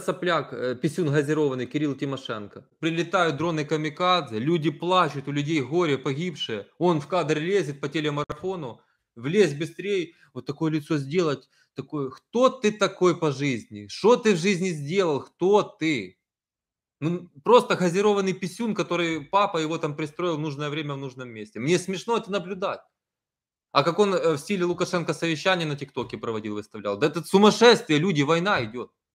Сопляк, писюн газированный, Кирилл Тимошенко. Прилетают дроны камикадзе, люди плачут, у людей горе погибшие. Он в кадр лезет по телемарафону, влезь быстрее, вот такое лицо сделать, такое, кто ты такой по жизни, что ты в жизни сделал, кто ты? Ну, просто газированный писюн, который папа его там пристроил в нужное время в нужном месте. Мне смешно это наблюдать. А как он э, в стиле Лукашенко совещание на ТикТоке проводил, выставлял. Да это сумасшествие, люди, война идет.